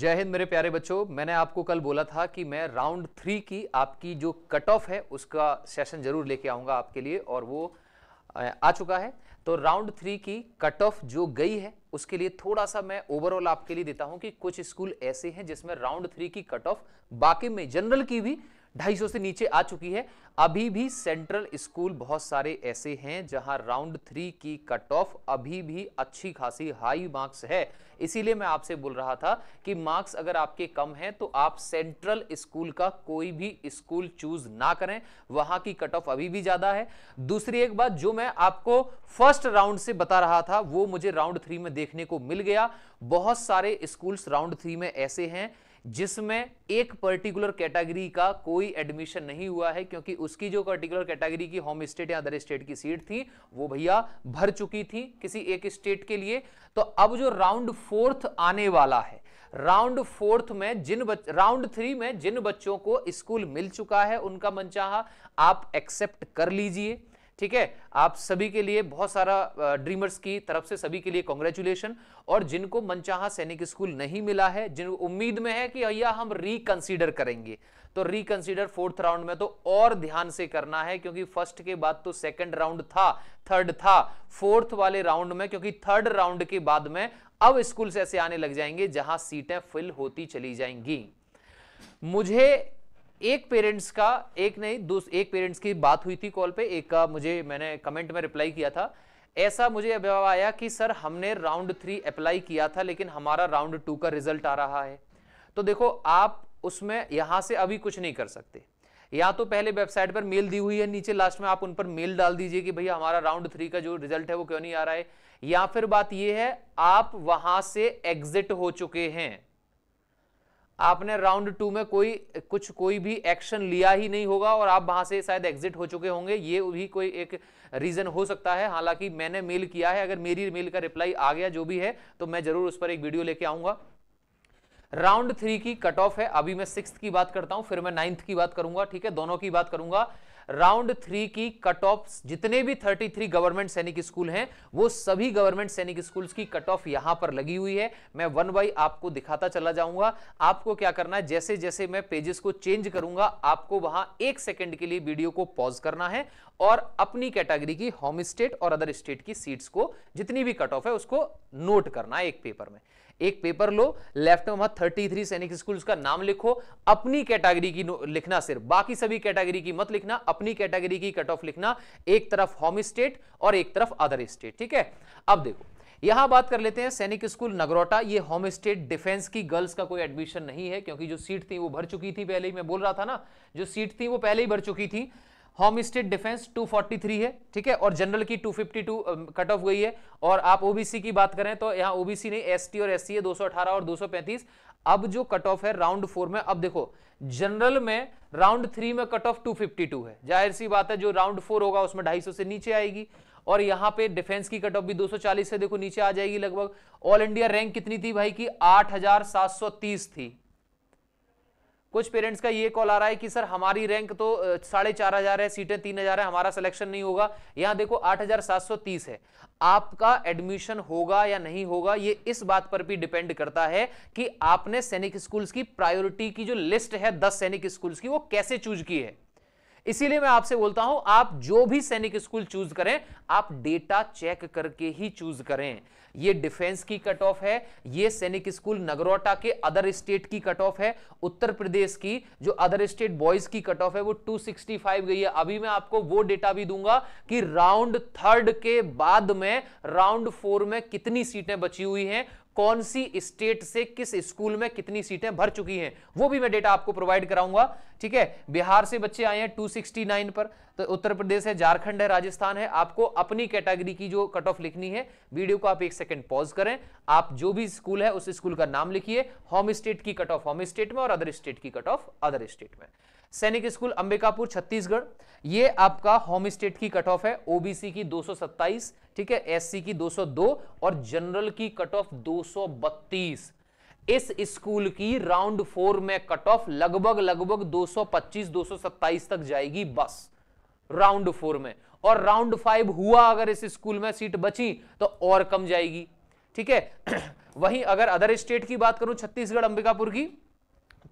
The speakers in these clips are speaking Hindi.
जय हिंद मेरे प्यारे बच्चों मैंने आपको कल बोला था कि मैं राउंड थ्री की आपकी जो कट ऑफ है उसका सेशन जरूर लेके आऊंगा आपके लिए और वो आ चुका है तो राउंड थ्री की कट ऑफ जो गई है उसके लिए थोड़ा सा मैं ओवरऑल आपके लिए देता हूं कि कुछ स्कूल ऐसे हैं जिसमें राउंड थ्री की कट ऑफ बाकी में जनरल की भी सौ से नीचे आ चुकी है अभी भी सेंट्रल स्कूल बहुत सारे ऐसे हैं जहां राउंड थ्री की कट ऑफ अभी भी अच्छी खासी हाई मार्क्स है इसीलिए मैं आपसे बोल रहा था कि मार्क्स अगर आपके कम हैं तो आप सेंट्रल स्कूल का कोई भी स्कूल चूज ना करें वहां की कट ऑफ अभी भी ज्यादा है दूसरी एक बात जो मैं आपको फर्स्ट राउंड से बता रहा था वो मुझे राउंड थ्री में देखने को मिल गया बहुत सारे स्कूल्स राउंड थ्री में ऐसे हैं जिसमें एक पर्टिकुलर कैटेगरी का कोई एडमिशन नहीं हुआ है क्योंकि उसकी जो पर्टिकुलर कैटेगरी की होम स्टेट या अदर स्टेट की सीट थी वो भैया भर चुकी थी किसी एक स्टेट के लिए तो अब जो राउंड फोर्थ आने वाला है राउंड फोर्थ में जिन बच राउंड थ्री में जिन बच्चों को स्कूल मिल चुका है उनका मनचाहा आप एक्सेप्ट कर लीजिए ठीक है आप सभी के लिए बहुत सारा ड्रीमर्स की तरफ से सभी के लिए कॉन्ग्रेचुलेशन और जिनको मनचाहा सैनिक स्कूल नहीं मिला है जिन उम्मीद में है कि भैया हम रिकंसीडर करेंगे तो रिकंसीडर फोर्थ राउंड में तो और ध्यान से करना है क्योंकि फर्स्ट के बाद तो सेकंड राउंड था थर्ड था फोर्थ वाले राउंड में क्योंकि थर्ड राउंड के बाद में अब स्कूल ऐसे आने लग जाएंगे जहां सीटें फिल होती चली जाएंगी मुझे एक पेरेंट्स का एक नहीं दो एक पेरेंट्स की बात हुई थी कॉल पे एक का मुझे मैंने कमेंट में रिप्लाई किया था ऐसा मुझे जवाब आया कि सर हमने राउंड थ्री अप्लाई किया था लेकिन हमारा राउंड टू का रिजल्ट आ रहा है तो देखो आप उसमें यहां से अभी कुछ नहीं कर सकते या तो पहले वेबसाइट पर मेल दी हुई है नीचे लास्ट में आप उन पर मेल डाल दीजिए कि भैया हमारा राउंड थ्री का जो रिजल्ट है वो क्यों नहीं आ रहा है या फिर बात यह है आप वहां से एग्जिट हो चुके हैं आपने राउंड टू में कोई कुछ कोई भी एक्शन लिया ही नहीं होगा और आप वहां से शायद एग्जिट हो चुके होंगे ये भी कोई एक रीज़न हो सकता है हालांकि मैंने मेल किया है अगर मेरी मेल का रिप्लाई आ गया जो भी है तो मैं ज़रूर उस पर एक वीडियो लेके आऊंगा राउंड थ्री की कट ऑफ है अभी मैं सिक्स की बात करता हूं फिर मैं नाइन्थ की बात करूंगा ठीक है दोनों की बात करूंगा राउंड थ्री की कट ऑफ जितने भी 33 गवर्नमेंट सैनिक स्कूल हैं वो सभी गवर्नमेंट सैनिक स्कूल की कट ऑफ यहां पर लगी हुई है मैं वन बाई आपको दिखाता चला जाऊंगा आपको क्या करना है जैसे जैसे मैं पेजेस को चेंज करूंगा आपको वहां एक सेकेंड के लिए वीडियो को पॉज करना है और अपनी कैटेगरी की होम स्टेट और अदर स्टेट की सीट्स को जितनी भी कट ऑफ है उसको नोट करना है एक पेपर में एक पेपर लो लेफ्ट में वहां थर्टी थ्री सैनिक स्कूल का नाम लिखो अपनी कैटेगरी की लिखना सिर्फ बाकी सभी कैटेगरी की मत लिखना अपनी कैटेगरी की कट ऑफ लिखना एक तरफ होम स्टेट और एक तरफ अदर स्टेट ठीक है अब देखो यहां बात कर लेते हैं सैनिक स्कूल नगरोटा ये होम स्टेट डिफेंस की गर्ल्स का कोई एडमिशन नहीं है क्योंकि जो सीट थी वो भर चुकी थी पहले ही मैं बोल रहा था ना जो सीट थी वो पहले ही भर चुकी थी होम स्टेट डिफेंस 243 है ठीक है और जनरल की 252 कट ऑफ गई है और आप ओबीसी की बात करें तो यहाँ ओबीसी नहीं एसटी और एससी है 218 और 235 अब जो कट ऑफ है राउंड फोर में अब देखो जनरल में राउंड थ्री में कट ऑफ 252 है जाहिर सी बात है जो राउंड फोर होगा उसमें 250 से नीचे आएगी और यहाँ पे डिफेंस की कट ऑफ भी 240 से देखो नीचे आ जाएगी लगभग ऑल इंडिया रैंक कितनी थी भाई की 8730 थी कुछ पेरेंट्स का ये कॉल आ रहा है कि सर हमारी रैंक तो साढ़े चार हजार है सीटें तीन हजार है हमारा सिलेक्शन नहीं होगा यहाँ देखो आठ हजार सात सौ तीस है आपका एडमिशन होगा या नहीं होगा ये इस बात पर भी डिपेंड करता है कि आपने सैनिक स्कूल्स की प्रायोरिटी की जो लिस्ट है दस सैनिक स्कूल्स की वो कैसे चूज की है इसीलिए मैं आपसे बोलता हूं आप जो भी सैनिक स्कूल चूज करें आप डेटा चेक करके ही चूज करें ये डिफेंस की कट ऑफ है ये सैनिक स्कूल नगरोटा के अदर स्टेट की कट ऑफ है उत्तर प्रदेश की जो अदर स्टेट बॉयज की कट ऑफ है वो 265 गई है अभी मैं आपको वो डेटा भी दूंगा कि राउंड थर्ड के बाद में राउंड फोर में कितनी सीटें बची हुई हैं कौन सी स्टेट से किस स्कूल में कितनी सीटें भर चुकी हैं वो भी मैं डेटा आपको प्रोवाइड कराऊंगा ठीक है बिहार से बच्चे आए हैं 269 पर तो उत्तर प्रदेश है झारखंड है राजस्थान है आपको अपनी कैटेगरी की जो कट ऑफ लिखनी है वीडियो को आप एक सेकंड पॉज करें आप जो भी स्कूल है उस स्कूल का नाम लिखिए होम स्टेट की कट ऑफ होम स्टेट में और अदर स्टेट की कट ऑफ अदर स्टेट में सैनिक स्कूल अंबिकापुर छत्तीसगढ़ ये आपका होम स्टेट की कट ऑफ है ओबीसी की 227 ठीक है एससी की 202 और जनरल की कट ऑफ 232 इस स्कूल की राउंड फोर में कट ऑफ लगभग लगभग 225 227 तक जाएगी बस राउंड फोर में और राउंड फाइव हुआ अगर इस स्कूल में सीट बची तो और कम जाएगी ठीक है वहीं अगर अदर स्टेट की बात करूं छत्तीसगढ़ अंबिकापुर की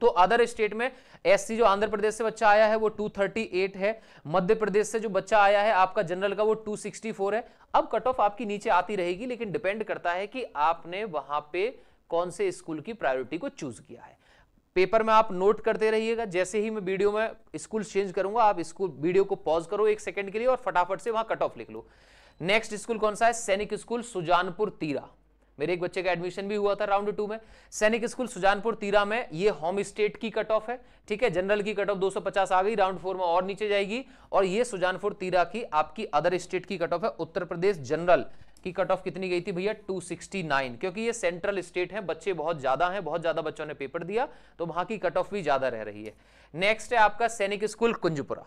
तो अदर स्टेट में एससी जो आंध्र प्रदेश से बच्चा आया है वो 238 है मध्य प्रदेश से जो बच्चा आया है आपका जनरल का वो 264 है अब कट ऑफ आपकी नीचे आती रहेगी लेकिन डिपेंड करता है कि आपने वहां पे कौन से स्कूल की प्रायोरिटी को चूज किया है पेपर में आप नोट करते रहिएगा जैसे ही मैं वीडियो में स्कूल चेंज करूंगा आप स्कूल वीडियो को पॉज करो एक सेकेंड के लिए और फटाफट से वहां कट ऑफ लिख लो नेक्स्ट स्कूल कौन सा है सैनिक स्कूल सुजानपुर तीरा मेरे एक बच्चे का एडमिशन भी हुआ था राउंड टू में सैनिक स्कूल सुजानपुर तीरा में ये होम स्टेट की कट ऑफ है ठीक है जनरल की कट ऑफ 250 आ गई राउंड फोर में और नीचे जाएगी और ये सुजानपुर तीरा की आपकी अदर स्टेट की कट ऑफ है उत्तर प्रदेश जनरल की कट ऑफ कितनी गई थी भैया 269 क्योंकि ये सेंट्रल स्टेट है बच्चे बहुत ज्यादा हैं बहुत ज्यादा बच्चों ने पेपर दिया तो वहां की कट ऑफ भी ज्यादा रह रही है नेक्स्ट है आपका सैनिक स्कूल कुंजपुरा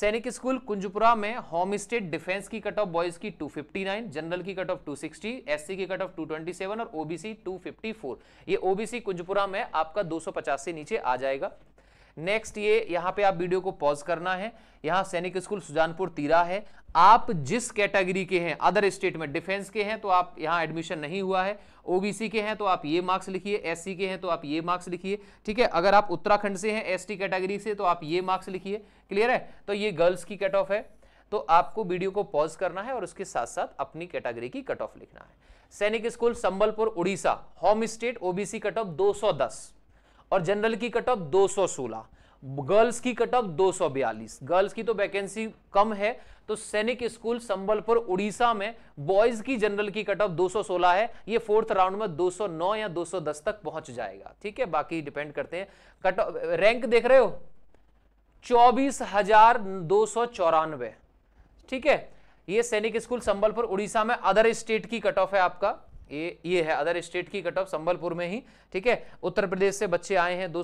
सैनिक स्कूल कुंजपुरा में होम स्टेट डिफेंस की कट ऑफ बॉयज की 259 जनरल की कट ऑफ 260 एससी की कट ऑफ 227 और ओबीसी 254 ये ओबीसी कुंजपुरा में आपका 250 से नीचे आ जाएगा नेक्स्ट ये यहाँ पे आप वीडियो को पॉज करना है यहाँ सैनिक स्कूल सुजानपुर तीरा है आप जिस कैटेगरी के हैं अदर स्टेट में डिफेंस के हैं तो आप यहाँ एडमिशन नहीं हुआ है ओबीसी के हैं तो आप ये मार्क्स लिखिए एससी के हैं तो आप ये मार्क्स लिखिए ठीक है अगर आप उत्तराखंड से हैं एसटी कैटेगरी से तो आप ये मार्क्स लिखिए क्लियर है तो ये गर्ल्स की कट ऑफ है तो आपको वीडियो को पॉज करना है और उसके साथ साथ अपनी कैटेगरी की कट ऑफ लिखना है सैनिक school Sambalpur Orissa home state OBC cut off दो और जनरल की कट ऑफ दो गर्ल्स की कट ऑफ दो गर्ल्स की तो वैकेंसी कम है तो सैनिक स्कूल संबलपुर उड़ीसा में बॉयज की जनरल की कट ऑफ दो है ये फोर्थ राउंड में 209 या 210 तक पहुंच जाएगा ठीक है बाकी डिपेंड करते हैं कट ऑफ रैंक देख रहे हो चौबीस हजार दो सौ चौरानवे ठीक है ये सैनिक स्कूल संबलपुर उड़ीसा में अदर स्टेट की कट ऑफ है आपका ये ये है अदर स्टेट की कट ऑफ संबलपुर में ही ठीक है उत्तर प्रदेश से बच्चे आए हैं दो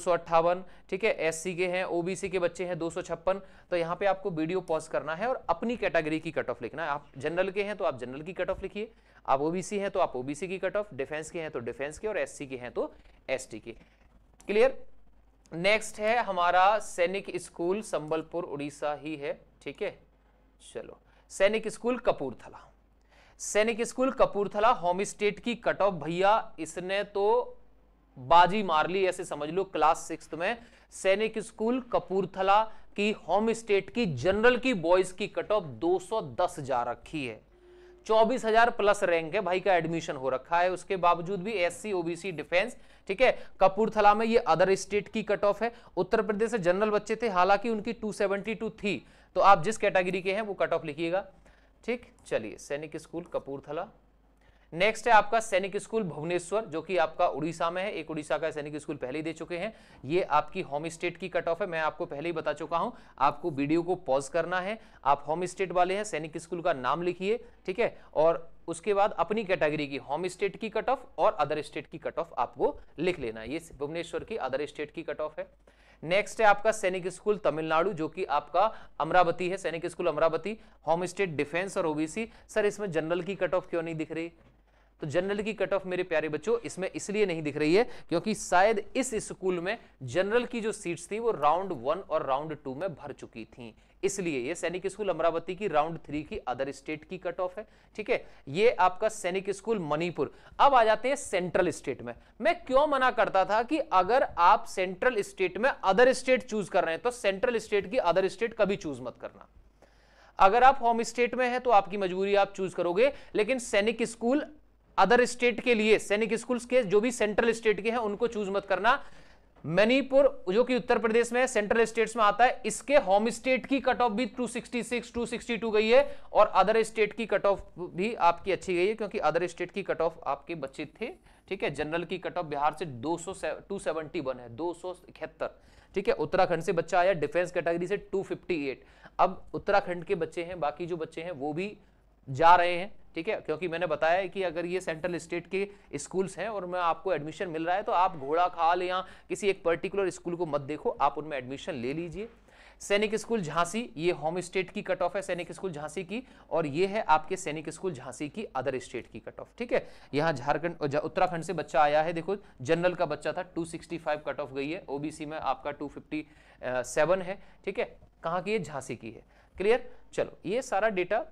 ठीक है एस के हैं ओबीसी के बच्चे हैं दो तो यहाँ पे आपको वीडियो पॉज करना है और अपनी कैटेगरी की कट ऑफ लिखना है आप जनरल के हैं तो आप जनरल की कट ऑफ लिखिए आप ओबीसी हैं तो आप ओबीसी की कट ऑफ डिफेंस के हैं तो डिफेंस के और एससी के हैं तो एसटी के क्लियर नेक्स्ट है हमारा सैनिक स्कूल संबलपुर उड़ीसा ही है ठीक है चलो सैनिक स्कूल कपूरथला सैनिक स्कूल कपूरथला होम स्टेट की कट ऑफ भैया इसने तो बाजी मार ली ऐसे समझ लो क्लास सिक्स में सैनिक स्कूल कपूरथला की होम स्टेट की जनरल की बॉयज की कट ऑफ 210 जा रखी है 24,000 प्लस रैंक है भाई का एडमिशन हो रखा है उसके बावजूद भी एससी ओबीसी डिफेंस ठीक है कपूरथला में ये अदर स्टेट की कट ऑफ है उत्तर प्रदेश से जनरल बच्चे थे हालांकि उनकी 272 थी तो आप जिस कैटेगरी के हैं वो कट ऑफ लिखिएगा ठीक चलिए सैनिक स्कूल कपूरथला नेक्स्ट है आपका सैनिक स्कूल भुवनेश्वर जो कि आपका उड़ीसा में है एक उड़ीसा का सैनिक स्कूल पहले ही दे चुके हैं ये आपकी होम स्टेट की कट ऑफ है मैं आपको पहले ही बता चुका हूं आपको वीडियो को पॉज करना है आप होम स्टेट वाले हैं सैनिक स्कूल का नाम लिखिए ठीक है और उसके बाद अपनी कैटेगरी की होम स्टेट की कट ऑफ और अदर स्टेट की कट ऑफ आपको लिख लेना ये भुवनेश्वर की अदर स्टेट की कट ऑफ है नेक्स्ट है आपका सैनिक स्कूल तमिलनाडु जो कि आपका अमरावती है सैनिक school Amravati home state defence और ओबीसी सर इसमें जनरल की कट ऑफ क्यों नहीं दिख रही तो जनरल की कट ऑफ मेरे प्यारे बच्चों इसमें इसलिए नहीं दिख रही है क्योंकि शायद इस स्कूल में जनरल की जो सीट्स थी वो राउंड वन और राउंड टू में भर चुकी थी इसलिए ये सैनिक स्कूल अमरावती की राउंड थ्री की अदर स्टेट की कट ऑफ है ठीक है ये आपका सैनिक स्कूल मणिपुर अब आ जाते हैं सेंट्रल स्टेट में मैं क्यों मना करता था कि अगर आप सेंट्रल स्टेट में अदर स्टेट चूज कर रहे हैं तो सेंट्रल स्टेट की अदर स्टेट कभी चूज मत करना अगर आप होम स्टेट में हैं तो आपकी मजबूरी आप चूज करोगे लेकिन सैनिक स्कूल अदर स्टेट के लिए सैनिक स्कूल्स के जो भी सेंट्रल स्टेट के हैं उनको चूज मत करना मणिपुर जो कि उत्तर प्रदेश में सेंट्रल स्टेट्स में आता है इसके होम स्टेट की कट ऑफ भी 266 262 गई है और अदर स्टेट की कट ऑफ भी आपकी अच्छी गई है क्योंकि अदर स्टेट की कट ऑफ आपके बच्चे थे ठीक है जनरल की कट ऑफ बिहार से दो सौ टू सेवेंटी है दो ठीक है उत्तराखंड से बच्चा आया डिफेंस कैटेगरी से 258 अब उत्तराखंड के बच्चे हैं बाकी जो बच्चे हैं वो भी जा रहे हैं ठीक है क्योंकि मैंने बताया कि अगर ये सेंट्रल स्टेट के स्कूल्स हैं और मैं आपको एडमिशन मिल रहा है तो आप घोड़ा खाल या किसी एक पर्टिकुलर स्कूल को मत देखो आप उनमें एडमिशन ले लीजिए सैनिक स्कूल झांसी ये होम स्टेट की कट ऑफ है सैनिक स्कूल झांसी की और ये है आपके सैनिक स्कूल झांसी की अदर स्टेट की कट ऑफ ठीक है यहाँ झारखंड उत्तराखंड से बच्चा आया है देखो जनरल का बच्चा था 265 कट ऑफ गई है ओबीसी में आपका 257 है ठीक है कहाँ की है झांसी की है क्लियर चलो ये सारा डेटा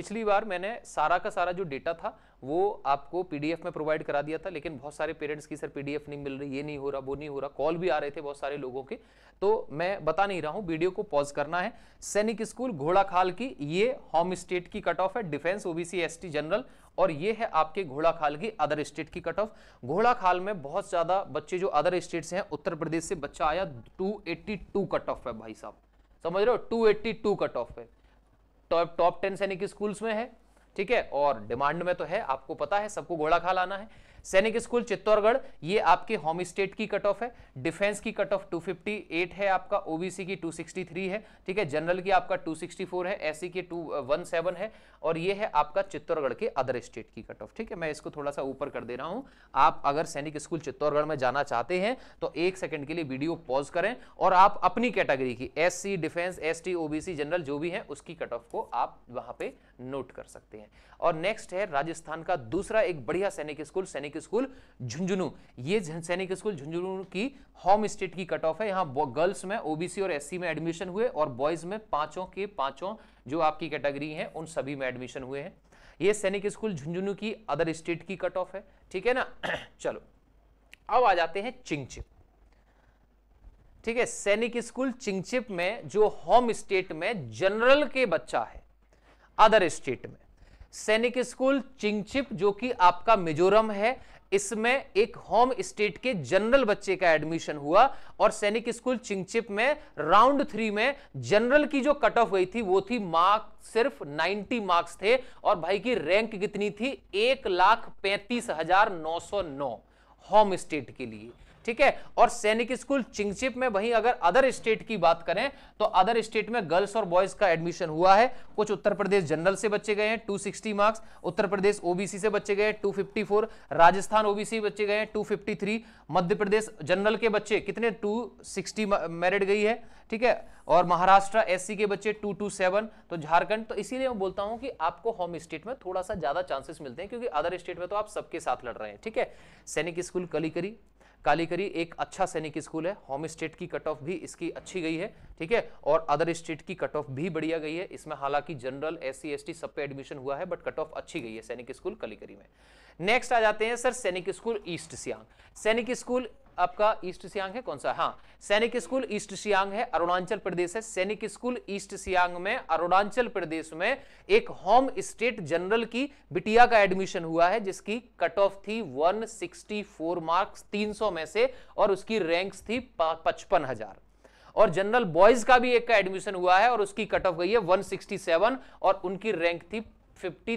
पिछली बार मैंने सारा का सारा जो डेटा था वो आपको पीडीएफ में प्रोवाइड करा दिया था लेकिन बहुत सारे पेरेंट्स की सर पीडीएफ नहीं मिल रही ये नहीं हो रहा वो नहीं हो रहा कॉल भी आ रहे थे बहुत सारे लोगों के तो मैं बता नहीं रहा हूँ वीडियो को पॉज करना है सैनिक स्कूल घोड़ाखाल की ये होम स्टेट की कट ऑफ है डिफेंस ओबीसी एसटी जनरल और ये है आपके घोड़ाखाल की अदर स्टेट की कट ऑफ घोड़ाखाल में बहुत ज़्यादा बच्चे जो अदर स्टेट से हैं उत्तर प्रदेश से बच्चा आया टू कट ऑफ है भाई साहब समझ रहे हो टू कट ऑफ है टॉप टॉप टेन सैनिक स्कूल्स में है ठीक है और डिमांड में तो है आपको पता है सबको घोड़ा खा लाना है सैनिक स्कूल चित्तौड़गढ़ ये आपके होम स्टेट की कट ऑफ है डिफेंस की कट ऑफ 258 है आपका ओबीसी की 263 है ठीक है जनरल की आपका 264 है एससी की 217 है और ये है आपका चित्तौड़गढ़ के अदर स्टेट की कट ऑफ ठीक है मैं इसको थोड़ा सा ऊपर कर दे रहा हूँ आप अगर सैनिक स्कूल चित्तौड़गढ़ में जाना चाहते हैं तो एक सेकंड के लिए वीडियो पॉज करें और आप अपनी कैटेगरी की S defence S OBC general जो भी है उसकी कट ऑफ को आप वहां पे नोट कर सकते हैं और नेक्स्ट है राजस्थान का दूसरा एक बढ़िया सैनिक स्कूल सैनिक सैनिक स्कूल झुंझुनू ये सैनिक स्कूल झुंझुनू की होम स्टेट की कट ऑफ है यहाँ गर्ल्स में ओबीसी और एससी में एडमिशन हुए और बॉयज में पांचों के पांचों जो आपकी कैटेगरी है उन सभी में एडमिशन हुए हैं ये सैनिक स्कूल झुंझुनू की अदर स्टेट की कट ऑफ है ठीक है ना चलो अब आ जाते हैं चिंगचिप ठीक है सैनिक स्कूल चिंगचिप में जो होम स्टेट में जनरल के बच्चा है अदर स्टेट में सैनिक स्कूल चिंगचिप जो कि आपका मिजोरम है इसमें एक होम स्टेट के जनरल बच्चे का एडमिशन हुआ और सैनिक स्कूल चिंगचिप में राउंड थ्री में जनरल की जो कट ऑफ हुई थी वो थी मार्क सिर्फ 90 मार्क्स थे और भाई की रैंक कितनी थी एक लाख पैंतीस हजार नौ सौ नौ होम स्टेट के लिए ठीक है और सैनिक स्कूल चिंगचिप में वहीं अगर अदर स्टेट की बात करें तो अदर स्टेट में गर्ल्स और बॉयज का एडमिशन हुआ है कुछ उत्तर प्रदेश जनरल से बच्चे गए हैं 260 मार्क्स उत्तर प्रदेश ओबीसी से बच्चे गए 254 राजस्थान ओबीसी बच्चे गए 253 मध्य प्रदेश जनरल के बच्चे कितने 260 मेरिट गई है ठीक है और महाराष्ट्र एससी के बच्चे 227 तो झारखंड तो इसीलिए मैं बोलता हूं कि आपको होम स्टेट में थोड़ा सा ज्यादा चांसेस मिलते हैं क्योंकि अदर स्टेट में तो आप सबके साथ लड़ रहे हैं ठीक है सैनिक स्कूल कली करी कालीकरी एक अच्छा सैनिक स्कूल है होम स्टेट की कट ऑफ भी इसकी अच्छी गई है ठीक है और अदर स्टेट की कट ऑफ भी बढ़िया गई है इसमें हालांकि जनरल एस सी सब पे एडमिशन हुआ है बट कट ऑफ अच्छी गई है सैनिक स्कूल कालीकरी में नेक्स्ट आ जाते हैं सर सैनिक स्कूल ईस्ट सियांग सैनिक स्कूल आपका ईस्ट सियांग है कौन सा हाँ सैनिक स्कूल ईस्ट सियांग है अरुणाचल प्रदेश है सैनिक स्कूल ईस्ट सियांग में अरुणाचल प्रदेश में एक होम स्टेट जनरल की बिटिया का एडमिशन हुआ है जिसकी कट ऑफ थी 164 मार्क्स 300 में से और उसकी रैंक्स थी पचपन हजार और जनरल बॉयज का भी एक का एडमिशन हुआ है और उसकी कट ऑफ गई है वन और उनकी रैंक थी फिफ्टी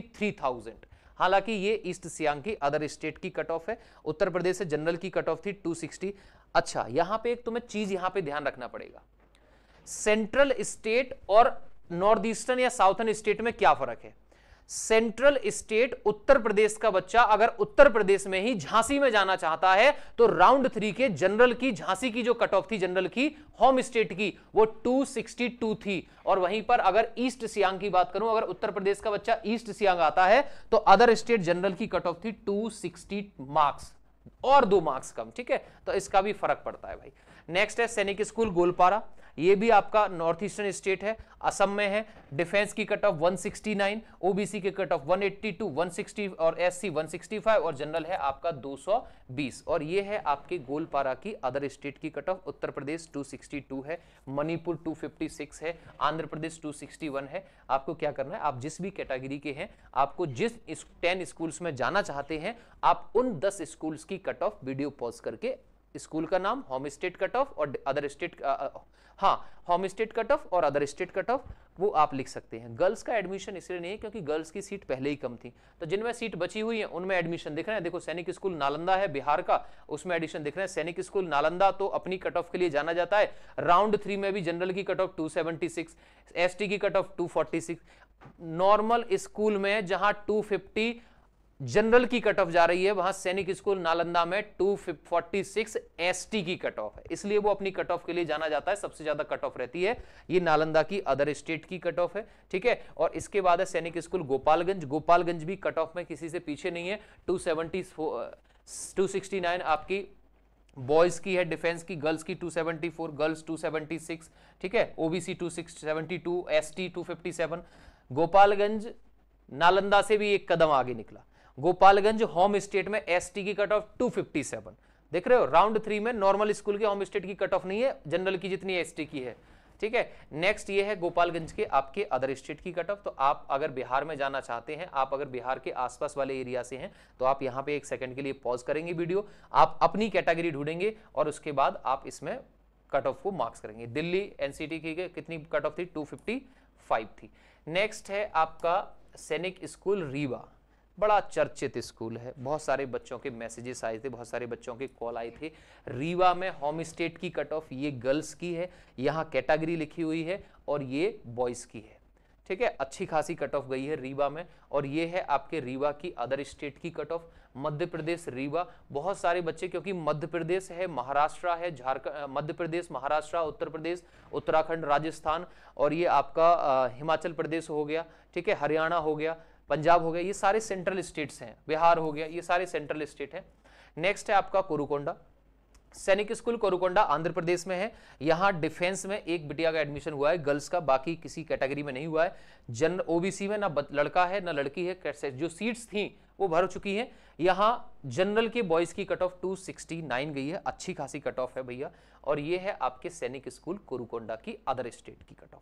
हालांकि ये ईस्ट सियांग की अदर स्टेट की कट ऑफ है उत्तर प्रदेश से जनरल की कट ऑफ थी 260 अच्छा यहां पे एक तुम्हें चीज यहां पे ध्यान रखना पड़ेगा सेंट्रल स्टेट और नॉर्थ ईस्टर्न या साउथर्न स्टेट में क्या फर्क है सेंट्रल स्टेट उत्तर प्रदेश का बच्चा अगर उत्तर प्रदेश में ही झांसी में जाना चाहता है तो राउंड थ्री के जनरल की झांसी की जो कट ऑफ थी जनरल की होम स्टेट की वो 262 थी और वहीं पर अगर ईस्ट सियांग की बात करूं अगर उत्तर प्रदेश का बच्चा ईस्ट सियांग आता है तो अदर स्टेट जनरल की कट ऑफ थी टू मार्क्स और दो मार्क्स कम ठीक है तो इसका भी फर्क पड़ता है भाई नेक्स्ट है सैनिक स्कूल गोलपारा ये भी आपका नॉर्थ ईस्टर्न स्टेट है असम में है डिफेंस की कट ऑफ 169 ओबीसी के कट ऑफ 182 160 और एससी 165 और जनरल है आपका 220 और ये है आपके गोलपारा की अदर स्टेट की कट ऑफ उत्तर प्रदेश 262 है मणिपुर 256 है आंध्र प्रदेश 261 है आपको क्या करना है आप जिस भी कैटेगरी के हैं आपको जिस टेन स्कूल्स में जाना चाहते हैं आप उन दस स्कूल्स की कट ऑफ वीडियो पॉज करके स्कूल का नाम होम स्टेट कट ऑफ और अदर स्टेट uh, uh, हाँ होम स्टेट कट ऑफ और अदर स्टेट कट ऑफ वो आप लिख सकते हैं गर्ल्स का एडमिशन इसलिए नहीं क्योंकि गर्ल्स की सीट पहले ही कम थी तो जिनमें सीट बची हुई है उनमें एडमिशन दिख रहे हैं देखो सैनिक स्कूल नालंदा है बिहार का उसमें एडमिशन दिख रहे हैं सैनिक स्कूल नालंदा तो अपनी कट ऑफ के लिए जाना जाता है राउंड थ्री में भी जनरल की cut off two seventy six S की cut off two forty six normal school में जहां टू फिफ्टी जनरल की कट ऑफ जा रही है वहां सैनिक स्कूल नालंदा में एस एसटी की कट ऑफ है इसलिए वो अपनी कट ऑफ के लिए जाना जाता है सबसे ज्यादा कट ऑफ रहती है ये नालंदा की अदर स्टेट की कट ऑफ है ठीक है और इसके बाद है सैनिक स्कूल गोपालगंज गोपालगंज भी कट ऑफ में किसी से पीछे नहीं है टू सेवेंटी आपकी बॉयज की है डिफेंस की गर्ल्स की 274 गर्ल्स 276 ठीक है ओबीसी 272 एसटी 257 गोपालगंज नालंदा से भी एक कदम आगे निकला गोपालगंज होम स्टेट में एसटी की कट ऑफ 257 देख रहे हो राउंड थ्री में नॉर्मल स्कूल के होम स्टेट की कट ऑफ नहीं है जनरल की जितनी एसटी की है ठीक है नेक्स्ट ये है गोपालगंज के आपके अदर स्टेट की कट ऑफ तो आप अगर बिहार में जाना चाहते हैं आप अगर बिहार के आसपास वाले एरिया से हैं तो आप यहाँ पे एक सेकंड के लिए पॉज करेंगे वीडियो आप अपनी कैटेगरी ढूंढेंगे और उसके बाद आप इसमें कट ऑफ को मार्क्स करेंगे दिल्ली एनसीटी की कितनी कट ऑफ थी फाइव थी नेक्स्ट है आपका सैनिक स्कूल रीवा बड़ा चर्चित स्कूल है बहुत सारे बच्चों के मैसेजेस आए थे बहुत सारे बच्चों के कॉल आए थे रीवा में होम स्टेट की कट ऑफ ये गर्ल्स की है यहाँ कैटेगरी लिखी हुई है और ये बॉयज़ की है ठीक है अच्छी खासी कट ऑफ गई है रीवा में और ये है आपके रीवा की अदर स्टेट की कट ऑफ मध्य प्रदेश रीवा बहुत सारे बच्चे क्योंकि मध्य प्रदेश है महाराष्ट्र है झारखंड मध्य प्रदेश महाराष्ट्र उत्तर प्रदेश उत्तराखंड राजस्थान और ये आपका हिमाचल प्रदेश हो गया ठीक है हरियाणा हो गया पंजाब हो गया ये सारे सेंट्रल स्टेट्स हैं बिहार हो गया ये सारे सेंट्रल स्टेट हैं नेक्स्ट है आपका कोरुकोंडा सैनिक स्कूल कोरुकोंडा आंध्र प्रदेश में है यहाँ डिफेंस में एक बिटिया का एडमिशन हुआ है गर्ल्स का बाकी किसी कैटेगरी में नहीं हुआ है जन ओबीसी में ना लड़का है ना लड़की है जो सीट्स थी वो भर चुकी हैं यहाँ जनरल के बॉयज़ की कट ऑफ नाइन गई है अच्छी खासी कट ऑफ है भैया और ये है आपके सैनिक स्कूल कोरुकोंडा की अदर स्टेट की कट ऑफ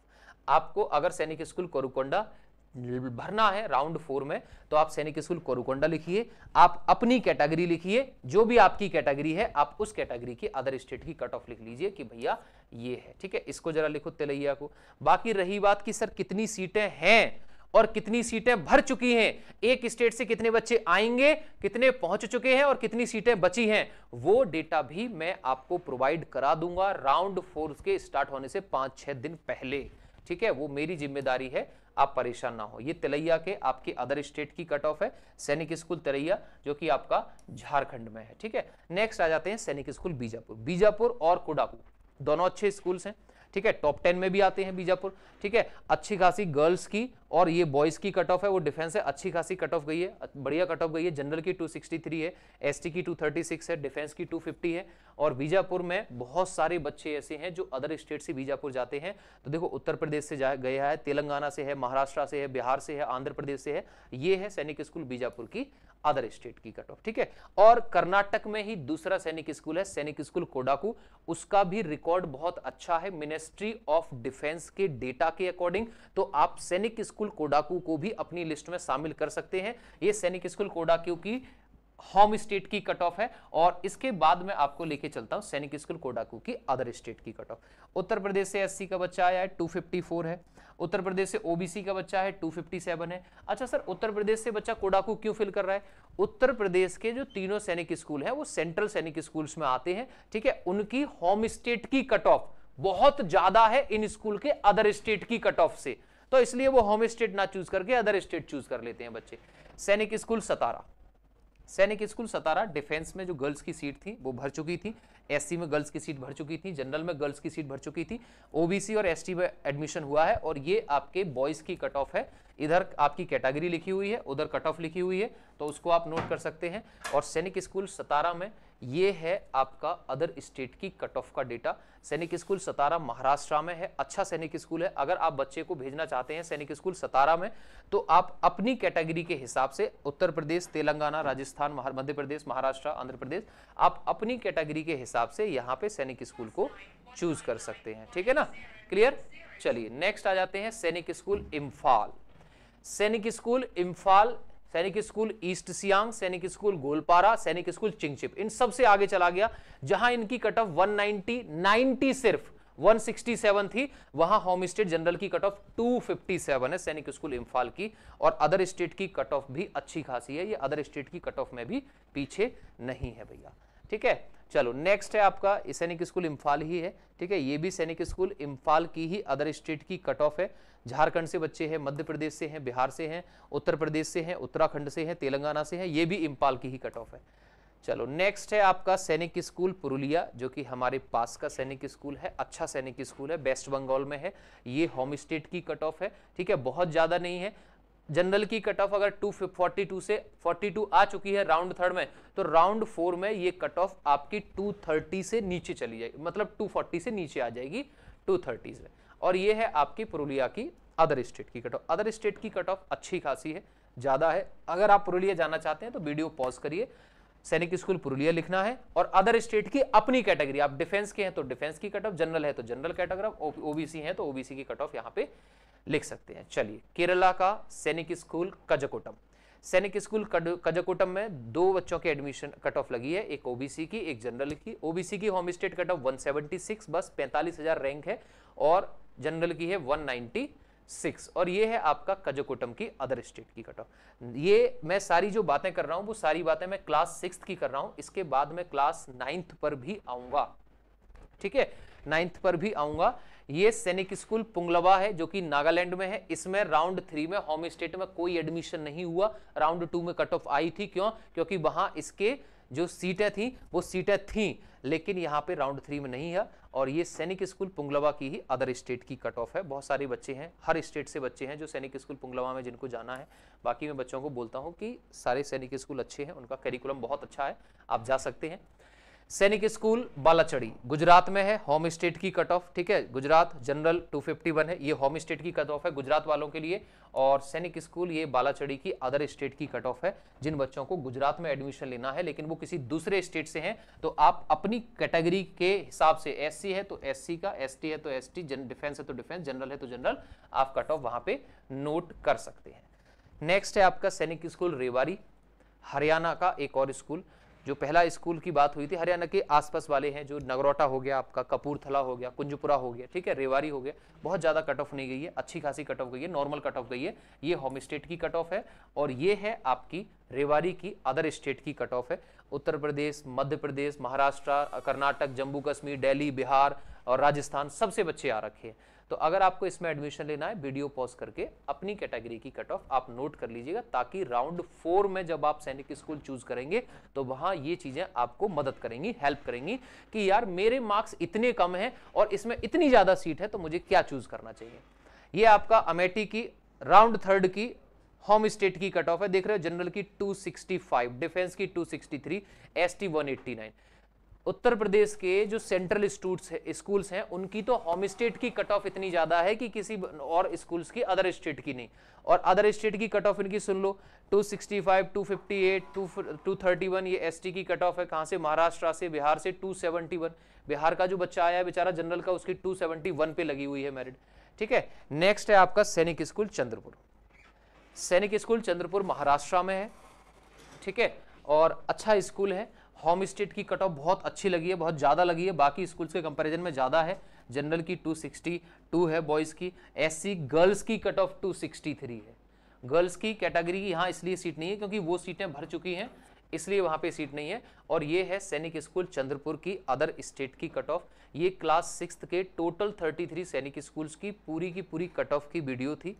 आपको अगर सैनिक स्कूल कोरुकोंडा भरना है राउंड फोर में तो आप सैनिक स्कूल कोरुकोंडा लिखिए आप अपनी कैटेगरी लिखिए जो भी आपकी कैटेगरी है आप उस कैटेगरी की अदर स्टेट की कट ऑफ लिख लीजिए कि भैया ये है ठीक है इसको जरा लिखो तेलैया को बाकी रही बात की सर कितनी सीटें हैं और कितनी सीटें भर चुकी हैं एक स्टेट से कितने बच्चे आएंगे कितने पहुंच चुके हैं और कितनी सीटें बची हैं वो डेटा भी मैं आपको प्रोवाइड करा दूंगा राउंड फोर के स्टार्ट होने से पांच छह दिन पहले ठीक है वो मेरी जिम्मेदारी है आप परेशान ना हो ये तिलैया के आपके अदर स्टेट की कट ऑफ है सैनिक स्कूल तिलैया जो कि आपका झारखंड में है ठीक है नेक्स्ट आ जाते हैं सैनिक स्कूल बीजापुर बीजापुर और कोडाकू दोनों अच्छे स्कूल्स हैं ठीक है टॉप टेन में भी आते हैं बीजापुर ठीक है अच्छी खासी गर्ल्स की और ये बॉयज की कट ऑफ है वो डिफेंस है अच्छी खासी कट ऑफ गई है बढ़िया कट ऑफ गई है जनरल की 263 है एसटी की 236 है डिफेंस की 250 है और बीजापुर में बहुत सारे बच्चे ऐसे हैं जो अदर स्टेट से बीजापुर जाते हैं तो देखो उत्तर प्रदेश से गया है तेलंगाना से है महाराष्ट्र से है बिहार से है आंध्र प्रदेश से है ये है सैनिक स्कूल बीजापुर की अदर स्टेट की कट ऑफ ठीक है और कर्नाटक में ही दूसरा सैनिक स्कूल है सैनिक स्कूल कोडाकू उसका भी रिकॉर्ड बहुत अच्छा है मिनिस्ट्री ऑफ डिफेंस के डेटा के अकॉर्डिंग तो आप सैनिक स्कूल कोडाकू को भी अपनी लिस्ट में शामिल कर सकते हैं ये सैनिक स्कूल कोडाकू की होम स्टेट की कट ऑफ है और इसके बाद मैं आपको लेके चलता हूं सैनिक स्कूल कोडाकू की अदर स्टेट की कट ऑफ उत्तर प्रदेश से एससी का बच्चा आया है टू है उत्तर प्रदेश से ओबीसी का बच्चा है 257 है अच्छा सर उत्तर प्रदेश से बच्चा कोडाकू क्यों फिल कर रहा है उत्तर प्रदेश के जो तीनों सैनिक स्कूल है वो सेंट्रल सैनिक स्कूल में आते हैं ठीक है उनकी होम स्टेट की कट ऑफ बहुत ज्यादा है इन स्कूल के अदर स्टेट की कट ऑफ से तो इसलिए वो होम स्टेट ना चूज करके अदर स्टेट चूज कर लेते हैं बच्चे सैनिक स्कूल सतारा सैनिक स्कूल सतारा डिफेंस में जो गर्ल्स की सीट थी वो भर चुकी थी एस में गर्ल्स की सीट भर चुकी थी जनरल में गर्ल्स की सीट भर चुकी थी ओबीसी और एसटी में एडमिशन हुआ है और ये आपके बॉयज़ की कट ऑफ है इधर आपकी कैटेगरी लिखी हुई है उधर कट ऑफ लिखी हुई है तो उसको आप नोट कर सकते हैं और सैनिक स्कूल सतारा में ये है आपका अदर स्टेट की कट ऑफ का डेटा सैनिक स्कूल सतारा महाराष्ट्र में है अच्छा सैनिक स्कूल है अगर आप बच्चे को भेजना चाहते हैं सैनिक स्कूल सतारा में तो आप अपनी कैटेगरी के हिसाब से उत्तर प्रदेश तेलंगाना राजस्थान मध्य प्रदेश महाराष्ट्र आंध्र प्रदेश आप अपनी कैटेगरी के हिसाब से यहाँ पे सैनिक स्कूल को चूज कर सकते हैं ठीक है ना क्लियर चलिए नेक्स्ट आ जाते हैं सैनिक स्कूल इम्फाल सैनिक स्कूल इम्फाल सैनिक स्कूल ईस्ट सियांग सैनिक स्कूल गोलपारा सैनिक स्कूल चिंगचिप इन सबसे आगे चला गया जहां इनकी कट ऑफ वन नाइनटी सिर्फ 167 थी वहां होम स्टेट जनरल की कट ऑफ 257 है सैनिक स्कूल इम्फाल की और अदर स्टेट की कट ऑफ भी अच्छी खासी है ये अदर स्टेट की कट ऑफ में भी पीछे नहीं है भैया ठीक है चलो नेक्स्ट है आपका सैनिक स्कूल इम्फाल ही है ठीक है ये भी सैनिक स्कूल इम्फाल की ही अदर स्टेट की कट ऑफ है झारखंड से बच्चे हैं मध्य प्रदेश से हैं बिहार से हैं उत्तर प्रदेश से हैं उत्तराखंड से हैं तेलंगाना से हैं ये भी इम्फाल की ही कट ऑफ है चलो नेक्स्ट है आपका सैनिक स्कूल पुरुलिया जो कि हमारे पास का सैनिक स्कूल है अच्छा सैनिक स्कूल है वेस्ट बंगाल में है ये होम स्टेट की कट ऑफ है ठीक है बहुत ज़्यादा नहीं है जनरल की कट ऑफ अगर 242 से 42 आ चुकी है राउंड थर्ड में तो राउंड फोर में ये कट ऑफ आपकी 230 से नीचे चली जाएगी मतलब 240 से नीचे आ जाएगी 230 में और ये है आपकी पुरुलिया की अदर स्टेट की कट ऑफ अदर स्टेट की कट ऑफ अच्छी खासी है ज़्यादा है अगर आप पुरुलिया जाना चाहते हैं तो वीडियो पॉज करिए सैनिक स्कूल पुरुलिया लिखना है और अदर स्टेट की अपनी कैटेगरी आप डिफेंस के हैं तो डिफेंस की कट ऑफ जनरल है तो जनरल कैटेगरी ओबीसी है तो ओबीसी की कट ऑफ यहाँ पे लिख सकते हैं चलिए केरला का सैनिक स्कूल कजकोटम सैनिक स्कूल कजकोटम में दो बच्चों की एडमिशन कट ऑफ लगी है एक ओबीसी की एक जनरल की ओबीसी की होम स्टेट कट ऑफ 176 बस 45,000 रैंक है और जनरल की है सिक्स और ये है आपका कजोकोटम की अदर स्टेट की कट ऑफ ये मैं सारी जो बातें कर रहा हूँ वो सारी बातें मैं क्लास सिक्स की कर रहा हूँ इसके बाद मैं क्लास नाइन्थ पर भी आऊँगा ठीक है नाइन्थ पर भी आऊँगा ये सैनिक स्कूल पुंगलवा है जो कि नागालैंड में है इसमें राउंड थ्री में होम स्टेट में कोई एडमिशन नहीं हुआ राउंड टू में कट ऑफ आई थी क्यों क्योंकि वहाँ इसके जो सीटें थी वो सीटें थीं लेकिन यहाँ पे राउंड थ्री में नहीं है और ये सैनिक स्कूल पुंगलवा की ही अदर स्टेट की कट ऑफ है बहुत सारे बच्चे हैं हर स्टेट से बच्चे हैं जो सैनिक स्कूल पुंगलवा में जिनको जाना है बाकी मैं बच्चों को बोलता हूँ कि सारे सैनिक स्कूल अच्छे हैं उनका करिकुलम बहुत अच्छा है आप जा सकते हैं सैनिक स्कूल बालाचड़ी गुजरात में है होम स्टेट की कट ऑफ ठीक है गुजरात जनरल 251 है ये होम स्टेट की कट ऑफ है गुजरात वालों के लिए और सैनिक स्कूल ये बालाचड़ी की अदर स्टेट की कट ऑफ है जिन बच्चों को गुजरात में एडमिशन लेना है लेकिन वो किसी दूसरे स्टेट से हैं तो आप अपनी कैटेगरी के हिसाब से एस है तो एस का एस है तो एस टी डिफेंस है तो डिफेंस जनरल है तो जनरल आप कट ऑफ वहां पर नोट कर सकते हैं नेक्स्ट है आपका सैनिक स्कूल रेवारी हरियाणा का एक और स्कूल जो पहला स्कूल की बात हुई थी हरियाणा के आसपास वाले हैं जो नगरोटा हो गया आपका कपूरथला हो गया कुंजपुरा हो गया ठीक है रेवारी हो गया बहुत ज़्यादा कट ऑफ नहीं गई है अच्छी खासी कट ऑफ गई है नॉर्मल कट ऑफ गई है ये होम स्टेट की कट ऑफ है और ये है आपकी रेवारी की अदर स्टेट की कट ऑफ है उत्तर प्रदेश मध्य प्रदेश महाराष्ट्र कर्नाटक जम्मू कश्मीर डेली बिहार और राजस्थान सबसे बच्चे आ रखे हैं तो अगर आपको इसमें एडमिशन लेना है वीडियो पॉज करके अपनी कैटेगरी की कट ऑफ आप नोट कर लीजिएगा ताकि राउंड फोर में जब आप सैनिक स्कूल चूज करेंगे तो वहां ये चीजें आपको मदद करेंगी हेल्प करेंगी कि यार मेरे मार्क्स इतने कम हैं और इसमें इतनी ज्यादा सीट है तो मुझे क्या चूज करना चाहिए ये आपका अमेठी की राउंड थर्ड की होम स्टेट की कट ऑफ है देख रहे हो जनरल की 265 डिफेंस की 263 एसटी 189 उत्तर प्रदेश के जो सेंट्रल स्कूल्स हैं उनकी तो होम स्टेट की कट ऑफ इतनी ज़्यादा है कि किसी और स्कूल्स की अदर स्टेट की नहीं और अदर स्टेट की कट ऑफ इनकी सुन लो 265, 258, 231 ये एसटी की कट ऑफ है कहाँ से महाराष्ट्र से बिहार से 271 बिहार का जो बच्चा आया है बेचारा जनरल का उसकी 271 पे लगी हुई है मेरिट ठीक है नेक्स्ट है आपका सैनिक स्कूल चंद्रपुर सैनिक स्कूल चंद्रपुर महाराष्ट्र में है ठीक है और अच्छा स्कूल है होम स्टेट की कट ऑफ बहुत अच्छी लगी है बहुत ज़्यादा लगी है बाकी स्कूल्स के कंपैरिजन में ज़्यादा है जनरल की 262 है बॉयज़ की एससी गर्ल्स की कट ऑफ 263 है गर्ल्स की कैटेगरी की यहाँ इसलिए सीट नहीं है क्योंकि वो सीटें भर चुकी हैं इसलिए वहाँ पे सीट नहीं है और ये है सैनिक स्कूल चंद्रपुर की अदर स्टेट की कट ऑफ ये क्लास सिक्स के टोटल थ्री सैनिक स्कूल्स की पूरी की पूरी कट ऑफ की वीडियो थी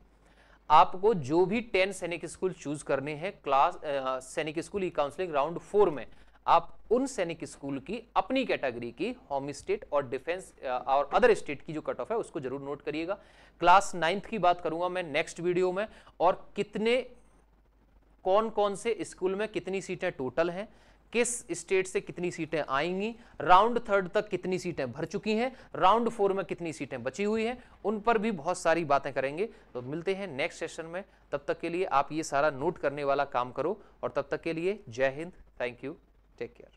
आपको जो भी टेन सैनिक स्कूल चूज करने हैं class Sainik school e counselling round four में आप उन सैनिक स्कूल की अपनी कैटेगरी की होम स्टेट और डिफेंस और अदर स्टेट की जो कट ऑफ है उसको जरूर नोट करिएगा क्लास नाइन्थ की बात करूंगा मैं नेक्स्ट वीडियो में और कितने कौन कौन से स्कूल में कितनी सीटें टोटल हैं किस स्टेट से कितनी सीटें आएंगी राउंड थर्ड तक कितनी सीटें भर चुकी हैं राउंड फोर में कितनी सीटें बची हुई हैं उन पर भी बहुत सारी बातें करेंगे तो मिलते हैं नेक्स्ट सेशन में तब तक के लिए आप ये सारा नोट करने वाला काम करो और तब तक के लिए जय हिंद थैंक यू Take care.